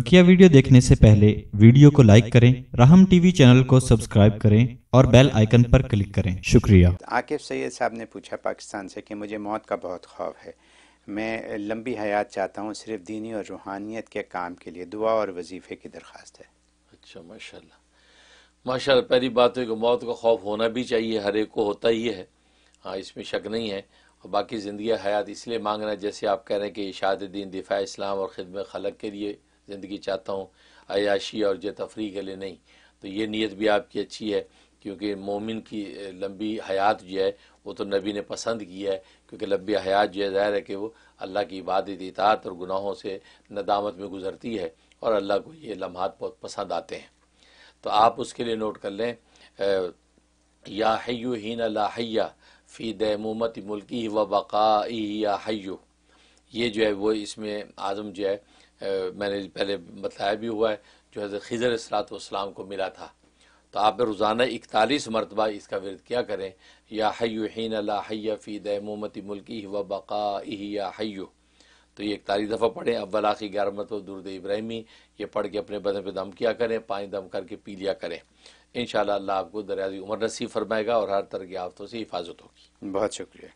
बकिया वीडियो देखने से पहले वीडियो को लाइक करें राहम टीवी चैनल को सब्सक्राइब करें और बेल आइकन पर क्लिक करें शुक्रिया आकिफ सैयद साहब ने पूछा पाकिस्तान से कि मुझे मौत का बहुत खौफ है मैं लंबी हयात चाहता हूँ सिर्फ दीनी और रूहानियत के काम के लिए दुआ और वजीफे की दरख्वास्त है अच्छा माशा माशा पहली बात है तो कि मौत का खौफ होना भी चाहिए हर एक को होता ही है हाँ इसमें शक नहीं है और बाकी ज़िंदगी हयात इसलिए मांगना जैसे आप कह रहे हैं कि इशाद दीन दिफ़ा इस्लाम और ख़िदम खलक के लिए ज़िंदगी चाहता हूँ अयाशी और जे तफरी के लिए नहीं तो ये नीयत भी आपकी अच्छी है क्योंकि मोमिन की लंबी हयात जो है वो तो नबी ने पसंद की है क्योंकि लंबी हयात जो है ज़ाहिर है कि वो अल्लाह की इबादत इतात और गुनाहों से नदामत में गुजरती है और अल्लाह को ये लम्हात बहुत पसंद आते हैं तो आप उसके लिए नोट कर लें या हयु हीन लाहैया फ़ी दमूमत मुल्की व बक़ा या हय्यू ये जो है वो इसमें आज़म जो है मैंने पहले बताया भी हुआ है जो हज़रत खिजर सलातम को मिला था तो आप रोज़ाना इकतालीस मरतबा इसका विरद क्या करें या हय्यून अल्लाह फ़ी दमती मुल्की व बका या हय्यू तो ये इकतालीस दफ़ा पढ़ें अव्वल की ग्यारह मरतब दुरद इब्राहिमी ये पढ़ के अपने बदन पर दम किया करें पानी दम करके पी लिया करें इन शाला आपको दरियादी उमर नसीब फरमाएगा और हर तरह की आफतों से हिफाजत होगी बहुत शुक्रिया